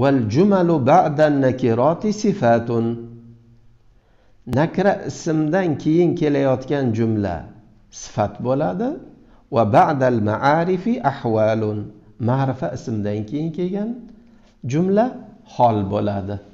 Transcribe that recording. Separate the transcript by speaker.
Speaker 1: والجمل بعد النكرات صفات نكرة كيين كين كليوتكن جملة صفات بولادة وبعد المعارف أحوال معرفة اسمدن كيين كين جملة حال بولاده